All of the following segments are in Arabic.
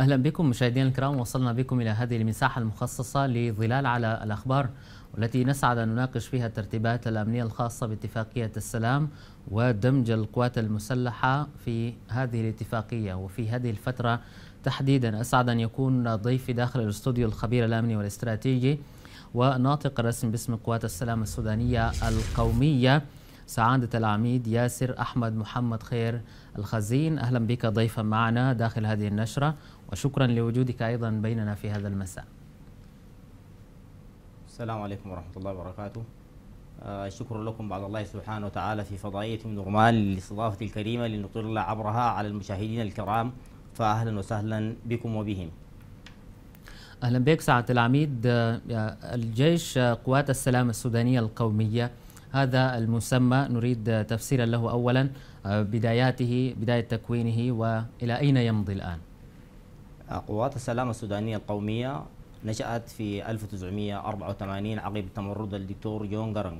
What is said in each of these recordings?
أهلا بكم مشاهدينا الكرام وصلنا بكم إلى هذه المساحة المخصصة لظلال على الأخبار والتي نسعد أن نناقش فيها الترتيبات الأمنية الخاصة باتفاقية السلام ودمج القوات المسلحة في هذه الاتفاقية وفي هذه الفترة تحديدا أسعد أن يكون ضيفي داخل الاستوديو الخبير الأمني والاستراتيجي وناطق الرسم باسم قوات السلام السودانية القومية سعادة العميد ياسر أحمد محمد خير الخزين أهلا بك ضيفا معنا داخل هذه النشرة وشكرا لوجودك أيضا بيننا في هذا المساء السلام عليكم ورحمة الله وبركاته آه، شكر لكم بعد الله سبحانه وتعالى في فضائية نورمال للاستضافة الكريمة لنطل عبرها على المشاهدين الكرام فأهلا وسهلا بكم وبهم أهلا بك سعادة العميد آه، الجيش آه، قوات السلام السودانية القومية هذا المسمى نريد تفسيرا له أولا آه، بداياته بداية تكوينه وإلى أين يمضي الآن آه، قوات السلام السودانية القومية نشأت في 1984 عقب تمرد الدكتور جون جرنج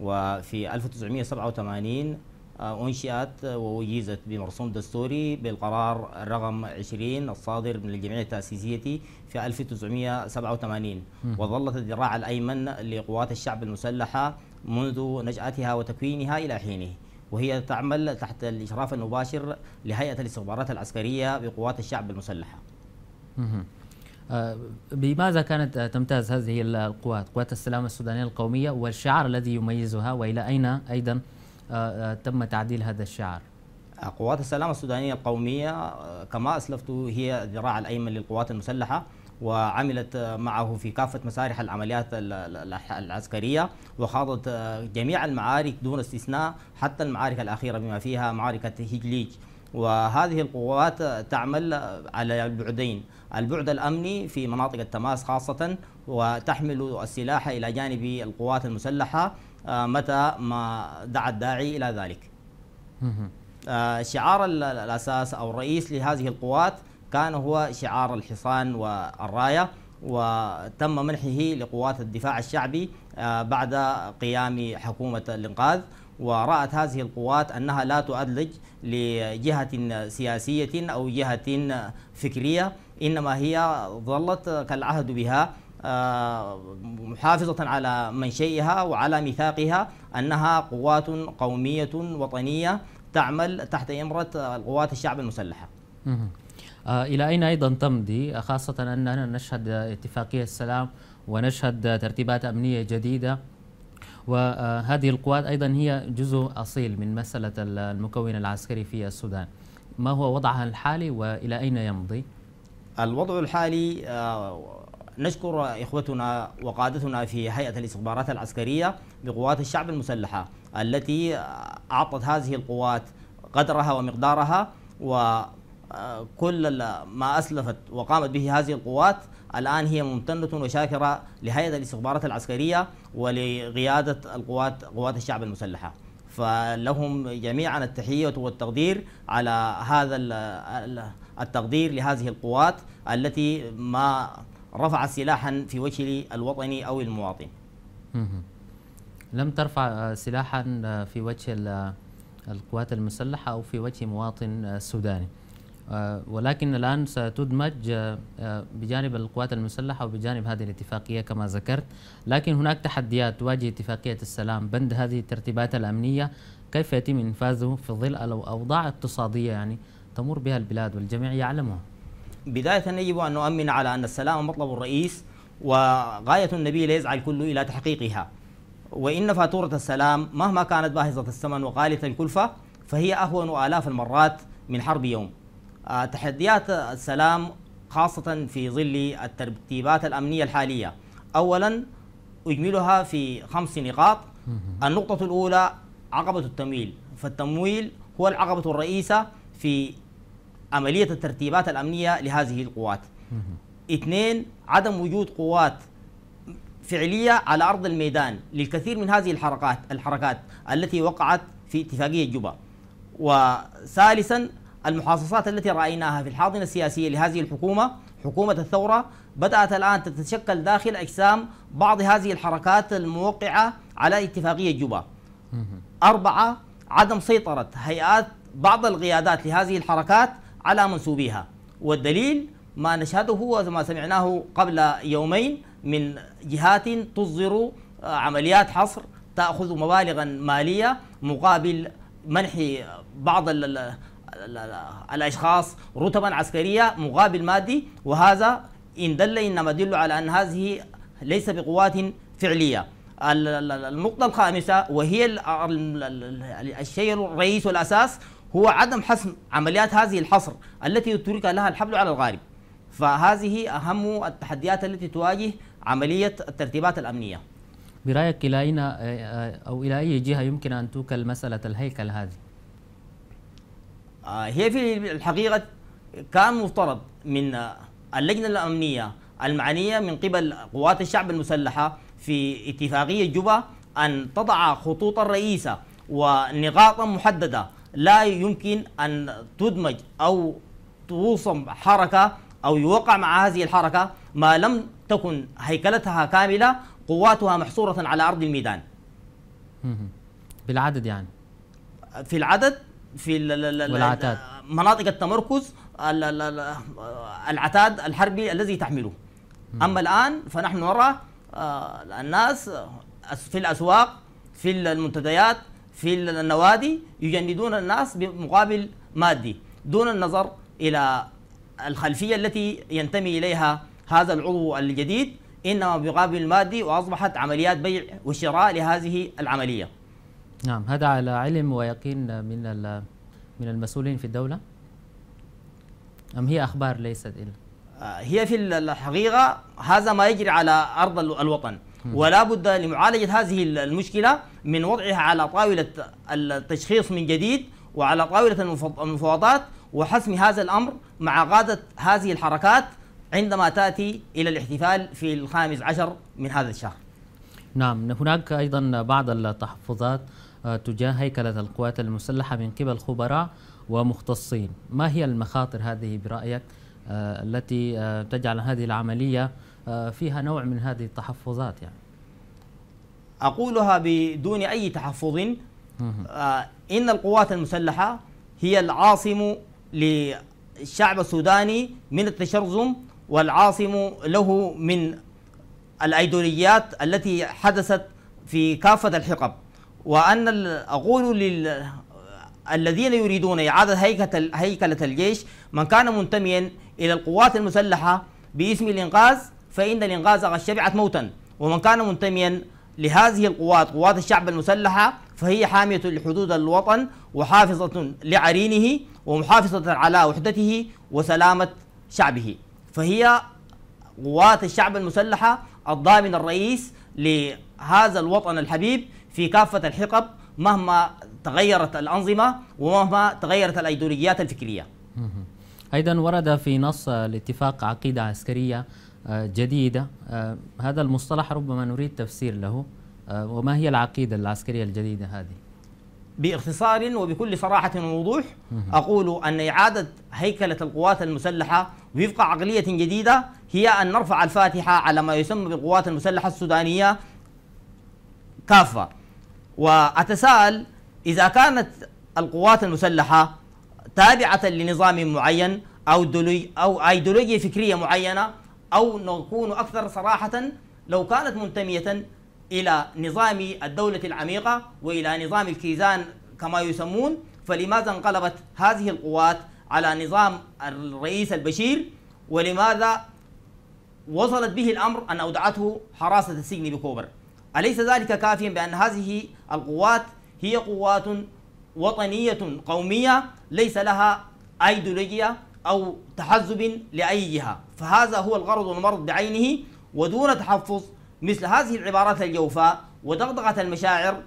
وفي 1987 آه، أنشئت ووجزت بمرسوم دستوري بالقرار رقم 20 الصادر من الجمعية التأسيسية في 1987 وظلت الذراع الأيمن لقوات الشعب المسلحة منذ نشأتها وتكوينها إلى حينه وهي تعمل تحت الإشراف المباشر لهيئة الاستخبارات العسكرية بقوات الشعب المسلحة آه، بماذا كانت تمتاز هذه القوات قوات السلام السودانية القومية والشعار الذي يميزها وإلى أين أيضا آه، آه، تم تعديل هذا الشعار قوات السلام السودانية القومية كما أسلفت هي الذراع الأيمن للقوات المسلحة وعملت معه في كافة مسارح العمليات العسكرية وخاضت آه، جميع المعارك دون استثناء حتى المعارك الأخيرة بما فيها معركة هجليج وهذه القوات تعمل على البعدين البعد الأمني في مناطق التماس خاصة وتحمل السلاح إلى جانب القوات المسلحة آه، متى ما دعا الداعي إلى ذلك آه، شعار الأساس أو الرئيس لهذه القوات كان هو شعار الحصان والراية وتم منحه لقوات الدفاع الشعبي آه، بعد قيام حكومة الإنقاذ ورأت هذه القوات أنها لا تؤدلج لجهة سياسية أو جهة فكرية إنما هي ظلت كالعهد بها آه، محافظة على منشئها وعلى ميثاقها أنها قوات قومية وطنية تعمل تحت إمرة القوات الشعب المسلحة آه، إلى أين أيضا تمضي خاصة أننا نشهد اتفاقية السلام ونشهد ترتيبات أمنية جديدة وهذه القوات أيضا هي جزء أصيل من مسألة المكون العسكري في السودان ما هو وضعها الحالي وإلى أين يمضي؟ الوضع الحالي آه، نشكر إخوتنا وقادتنا في هيئة الاستخبارات العسكرية بقوات الشعب المسلحة التي أعطت هذه القوات قدرها ومقدارها و كل ما أسلفت وقامت به هذه القوات الآن هي ممتنة وشاكرة لهيئة الاستخبارات العسكرية ولقيادة القوات قوات الشعب المسلحة فلهم جميعا التحية والتقدير على هذا التقدير لهذه القوات التي ما رفعت سلاحا في وجه الوطني أو المواطن لم ترفع سلاحا في وجه القوات المسلحة أو في وجه مواطن سوداني آه، ولكن الآن ستدمج آه، آه، بجانب القوات المسلحة وبجانب هذه الاتفاقية كما ذكرت لكن هناك تحديات تواجه اتفاقية السلام بند هذه الترتيبات الأمنية كيف يتم إنفاذه في ظل الاوضاع اقتصادية يعني تمر بها البلاد والجميع يعلمها بداية يجب أن نؤمن على أن السلام مطلب الرئيس وغاية النبي لا يسعى الكل إلى تحقيقها وإن فاتورة السلام مهما كانت باهظة الثمن وغالية الكلفة فهي أهون آلاف المرات من حرب يوم آه، تحديات السلام خاصة في ظل الترتيبات الأمنية الحالية أولا أجملها في خمس نقاط النقطة الأولى عقبة التمويل فالتمويل هو العقبة الرئيسة في عملية الترتيبات الأمنية لهذه القوات اثنين عدم وجود قوات فعلية على أرض الميدان للكثير من هذه الحركات الحركات التي وقعت في اتفاقية جوبا وثالثا المحاصصات التي رأيناها في الحاضنة السياسية لهذه الحكومة حكومة الثورة بدأت الآن تتشكل داخل أجسام بعض هذه الحركات الموقعة على اتفاقية جوبا أربعة عدم سيطرة هيئات بعض القيادات لهذه الحركات على منسوبيها والدليل ما نشهده وما سمعناه قبل يومين من جهات تصدر آه، عمليات حصر تأخذ مبالغا مالية مقابل منح بعض الأشخاص رتبا عسكرية مقابل مادي وهذا إن دل إنما يدل على أن هذه ليس بقوات فعلية النقطة الخامسة وهي الشيء الرئيس والأساس هو عدم حسم عمليات هذه الحصر التي ترك لها الحبل على الغارب فهذه أهم التحديات التي تواجه عملية الترتيبات الأمنية برأيك إلى أين أو إلى أي جهة يمكن أن توكل مسألة الهيكل هذه؟ آه، هي في الحقيقة كان مفترض من آه، اللجنة الأمنية المعنية من قبل قوات الشعب المسلحة في اتفاقية جوبا أن تضع خطوطا رئيسة ونقاطا محددة لا يمكن أن تدمج أو توصم حركة أو يوقع مع هذه الحركة ما لم تكن هيكلتها كاملة قواتها محصورة على أرض الميدان بالعدد يعني في العدد في العتاد مناطق التمركز العتاد الحربي الذي تحمله اما الان فنحن نرى آه، الناس في الاسواق في المنتديات في النوادي يجندون الناس بمقابل مادي دون النظر الى الخلفيه التي ينتمي اليها هذا العضو الجديد انما بمقابل مادي واصبحت عمليات بيع وشراء لهذه العمليه نعم هذا على علم ويقين من من المسؤولين في الدولة أم هي أخبار ليست إلا آه، هي في الحقيقة هذا ما يجري على أرض الوطن ولا بد لمعالجة هذه المشكلة من وضعها على طاولة التشخيص من جديد وعلى طاولة المفاوضات وحسم هذا الأمر مع قادة هذه الحركات عندما تأتي إلى الاحتفال في الخامس عشر من هذا الشهر نعم هناك أيضا بعض التحفظات آه، تجاه هيكلة القوات المسلحة من قبل خبراء ومختصين ما هي المخاطر هذه برأيك آه، التي آه، تجعل هذه العملية فيها نوع من هذه التحفظات يعني أقولها بدون أي تحفظ إن القوات المسلحة هي العاصم للشعب السوداني من التشرذم والعاصم له من الأيدوليات التي حدثت في كافه الحقب وأن أقول للذين يريدون إعادة هيكلة الجيش من كان منتميا إلى القوات المسلحة باسم الإنقاذ فإن الإنقاذ قد شبعت موتا ومن كان منتميا لهذه القوات قوات الشعب المسلحة فهي حامية لحدود الوطن وحافظة لعرينه ومحافظة على وحدته وسلامة شعبه فهي قوات الشعب المسلحة الضامن الرئيس لهذا الوطن الحبيب في كافة الحقب مهما تغيرت الأنظمة ومهما تغيرت الأيديولوجيات الفكرية أيضا ورد في نص الاتفاق عقيدة عسكرية آه، جديدة آه، هذا المصطلح ربما نريد تفسير له آه، وما هي العقيدة العسكرية الجديدة هذه؟ باختصار وبكل صراحة ووضوح أقول أن إعادة هيكلة القوات المسلحة وفق عقلية جديدة هي أن نرفع الفاتحة على ما يسمى بالقوات المسلحة السودانية كافة وأتساءل إذا كانت القوات المسلحة تابعة لنظام معين أو أو أيديولوجيا فكرية معينة أو نكون أكثر صراحة لو كانت منتمية إلى نظام الدولة العميقة وإلى نظام الكيزان كما يسمون فلماذا انقلبت هذه القوات على نظام الرئيس البشير ولماذا وصلت به الأمر أن أودعته حراسة السجن بكوبر أليس ذلك كافيا بأن هذه القوات هي قوات وطنية قومية ليس لها أيديولوجيا أو تحزب لأي جهة فهذا هو الغرض والمرض بعينه ودون تحفظ مثل هذه العبارات الجوفاء ودغدغة المشاعر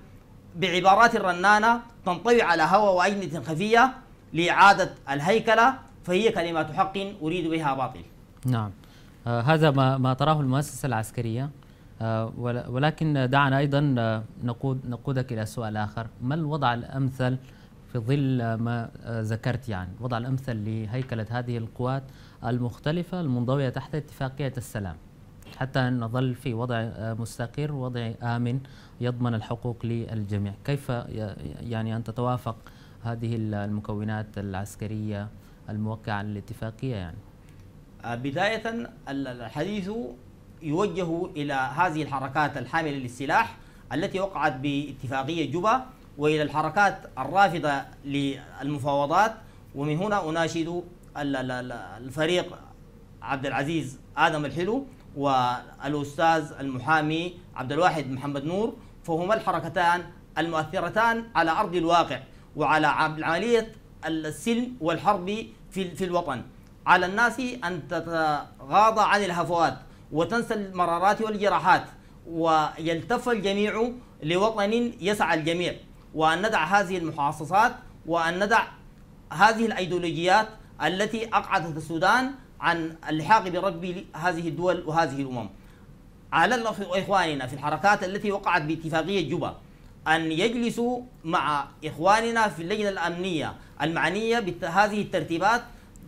بعبارات رنانة تنطوي على هوى وأجنة خفية لإعادة الهيكلة فهي كلمات حق أريد بها باطل نعم آه هذا ما, ما تراه المؤسسة العسكرية آه، ولكن دعنا أيضا آه، نقود نقودك إلى سؤال آخر ما الوضع الأمثل في ظل ما آه، ذكرت يعني الوضع الأمثل لهيكلة هذه القوات المختلفة المنضوية تحت اتفاقية السلام حتى نظل في وضع مستقر وضع آمن يضمن الحقوق للجميع كيف يعني أن تتوافق هذه المكونات العسكرية الموقعة على الاتفاقية يعني بداية الحديث يوجه إلى هذه الحركات الحاملة للسلاح التي وقعت باتفاقية جوبا وإلى الحركات الرافضة للمفاوضات ومن هنا أناشد الفريق عبد العزيز آدم الحلو والأستاذ المحامي عبد الواحد محمد نور فهما الحركتان المؤثرتان على أرض الواقع وعلى عملية السلم والحرب في, في الوطن على الناس أن تتغاضى عن الهفوات وتنسى المرارات والجراحات ويلتف الجميع لوطن يسعى الجميع وأن ندع هذه المحاصصات وأن ندع هذه الأيديولوجيات التي أقعدت السودان عن اللحاق برب هذه الدول وهذه الأمم على إخواننا في الحركات التي وقعت باتفاقية جوبا أن يجلسوا مع إخواننا في اللجنة الأمنية المعنية بهذه الترتيبات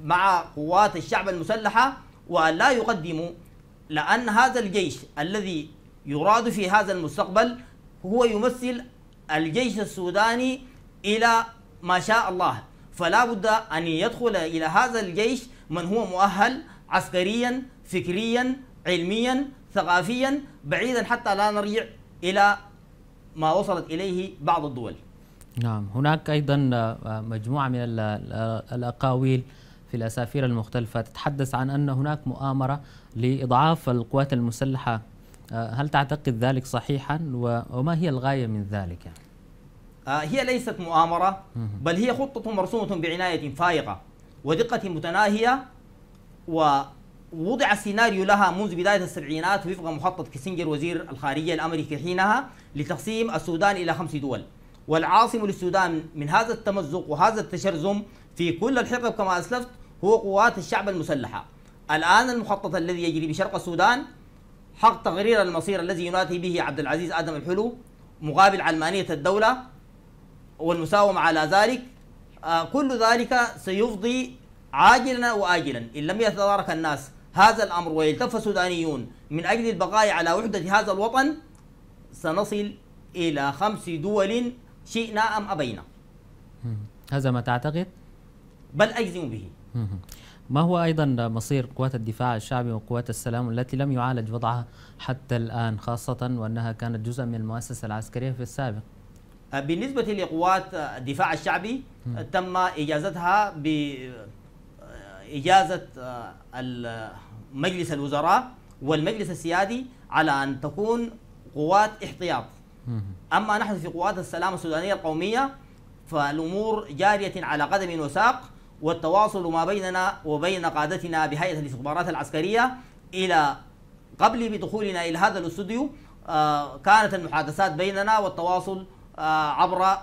مع قوات الشعب المسلحة وأن لا يقدموا لأن هذا الجيش الذي يراد في هذا المستقبل هو يمثل الجيش السوداني إلى ما شاء الله فلا بد أن يدخل إلى هذا الجيش من هو مؤهل عسكريا فكريا علميا ثقافيا بعيدا حتى لا نرجع إلى ما وصلت إليه بعض الدول نعم هناك أيضا آه، مجموعة من الأقاويل في الأسافير المختلفة تتحدث عن أن هناك مؤامرة لإضعاف القوات المسلحة آه، هل تعتقد ذلك صحيحا وما هي الغاية من ذلك يعني؟ هي ليست مؤامرة بل هي خطة مرسومة بعناية فائقة ودقة متناهية ووضع السيناريو لها منذ بداية السبعينات وفق مخطط كيسنجر وزير الخارجية الأمريكي حينها لتقسيم السودان إلى خمس دول والعاصمة للسودان من هذا التمزق وهذا التشرذم في كل الحقب كما أسلفت هو قوات الشعب المسلحة الآن المخطط الذي يجري بشرق السودان حق تقرير المصير الذي ينادي به عبد العزيز آدم الحلو مقابل علمانية الدولة والمساومة على ذلك آه، كل ذلك سيفضي عاجلا وآجلا إن لم يتدارك الناس هذا الأمر ويلتف السودانيون من أجل البقاء على وحدة هذا الوطن سنصل إلى خمس دول شئنا أم أبينا هذا ما تعتقد؟ بل أجزم به ما هو أيضا مصير قوات الدفاع الشعبي وقوات السلام التي لم يعالج وضعها حتى الآن خاصة وأنها كانت جزءا من المؤسسة العسكرية في السابق أه، بالنسبة لقوات الدفاع الشعبي تم إجازتها بإجازة أه، أه، مجلس الوزراء والمجلس السيادي على أن تكون قوات احتياط أما نحن في قوات السلام السودانية القومية فالأمور جارية على قدم وساق والتواصل ما بيننا وبين قادتنا بهيئة الاستخبارات العسكرية إلى قبل بدخولنا إلى هذا الاستوديو آه، كانت المحادثات بيننا والتواصل آه، عبر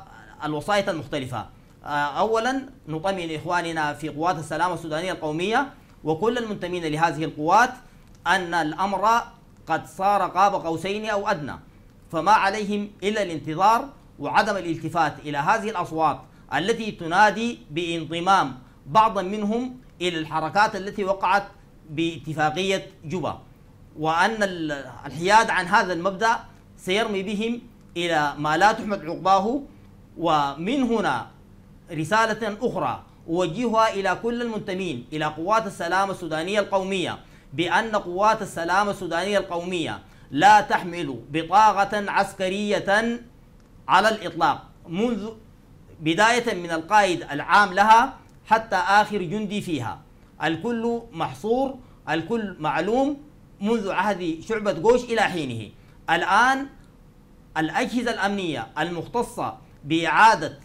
الوسائط المختلفة آه، أولا نطمئن إخواننا في قوات السلام السودانية القومية وكل المنتمين لهذه القوات أن الأمر قد صار قاب قوسين أو أدنى فما عليهم إلا الانتظار وعدم الالتفات إلى هذه الأصوات التي تنادي بانضمام بعضا منهم الى الحركات التي وقعت باتفاقيه جوبا وان الحياد عن هذا المبدا سيرمي بهم الى ما لا تحمد عقباه ومن هنا رساله اخرى اوجهها الى كل المنتمين الى قوات السلام السودانيه القوميه بان قوات السلام السودانيه القوميه لا تحمل بطاقه عسكريه على الاطلاق منذ بدايه من القائد العام لها حتى آخر جندي فيها الكل محصور الكل معلوم منذ عهد شعبة جوش إلى حينه الآن الأجهزة الأمنية المختصة بإعادة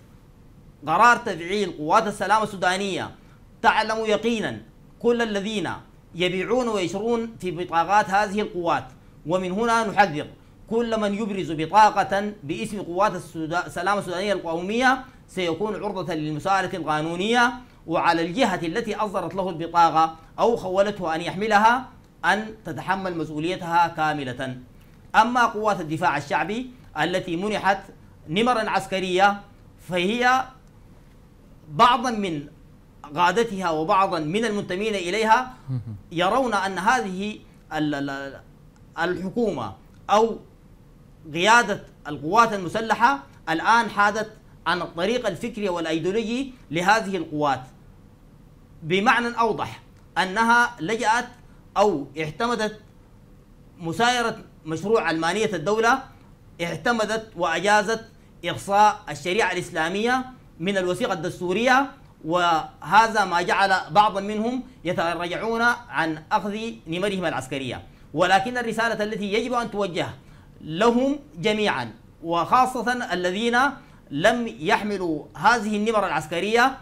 قرار تفعيل قوات السلام السودانية تعلم يقينا كل الذين يبيعون ويشرون في بطاقات هذه القوات ومن هنا نحذر كل من يبرز بطاقة باسم قوات السلام السودانية القومية سيكون عرضة للمساءلة القانونية وعلى الجهة التي أصدرت له البطاقة أو خولته أن يحملها أن تتحمل مسؤوليتها كاملة أما قوات الدفاع الشعبي التي منحت نمرا عسكرية فهي بعضا من قادتها وبعضا من المنتمين إليها يرون أن هذه الحكومة أو قيادة القوات المسلحة الآن حادت عن الطريق الفكري والايديولوجي لهذه القوات بمعنى اوضح انها لجأت او اعتمدت مسايره مشروع علمانيه الدوله اعتمدت واجازت اقصاء الشريعه الاسلاميه من الوثيقه الدستوريه وهذا ما جعل بعضا منهم يتراجعون عن اخذ نمرهم العسكريه ولكن الرساله التي يجب ان توجه لهم جميعا وخاصه الذين لم يحملوا هذه النمر العسكرية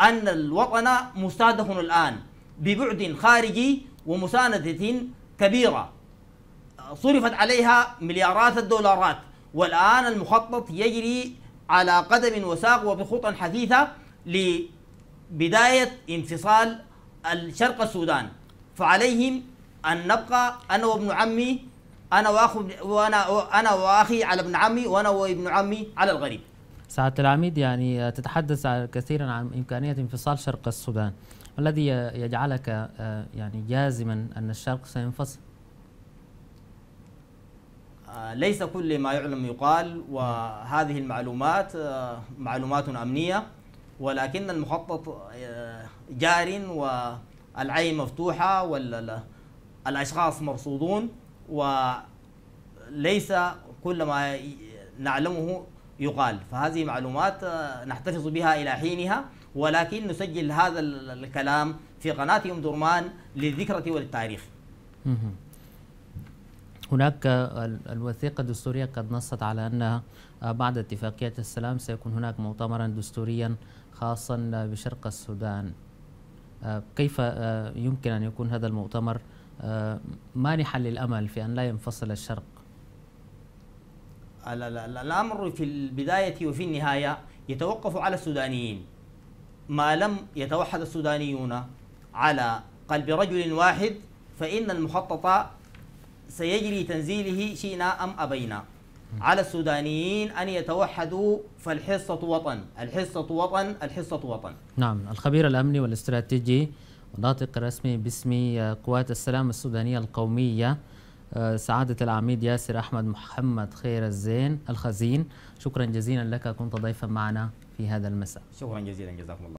أن الوطن مستهدف الآن ببعد خارجي ومساندة كبيرة صرفت عليها مليارات الدولارات والآن المخطط يجري على قدم وساق وبخطى حثيثة لبداية انفصال الشرق السودان فعليهم أن نبقى أنا وابن عمي انا واخو وانا انا واخي على ابن عمي وانا وابن عمي على الغريب سعادة العميد يعني تتحدث كثيرا عن إمكانية انفصال شرق السودان ما الذي يجعلك آه، يعني جازما أن الشرق سينفصل آه، ليس كل ما يعلم يقال وهذه المعلومات آه، معلومات أمنية ولكن المخطط جار والعين مفتوحة والأشخاص مرصودون وليس كل ما نعلمه يقال فهذه معلومات آه، نحتفظ بها إلى حينها ولكن نسجل هذا الكلام في قناة أم درمان للذكرة وللتاريخ هناك الوثيقة الدستورية قد نصت على أنها آه، بعد اتفاقية السلام سيكون هناك مؤتمرا دستوريا خاصا بشرق السودان آه، كيف يمكن أن يكون هذا المؤتمر آه، نحل للأمل في أن لا ينفصل الشرق لا لا لا الأمر في البداية وفي النهاية يتوقف على السودانيين ما لم يتوحد السودانيون على قلب رجل واحد فإن المخطط سيجري تنزيله شئنا أم أبينا على السودانيين أن يتوحدوا فالحصة وطن الحصة وطن الحصة وطن نعم الخبير الأمني والاستراتيجي الناطق الرسمي باسم قوات السلام السودانية القومية آه، سعادة العميد ياسر أحمد محمد خير الزين الخزين شكرا جزيلا لك كنت ضيفا معنا في هذا المساء شكرا جزيلا جزاكم الله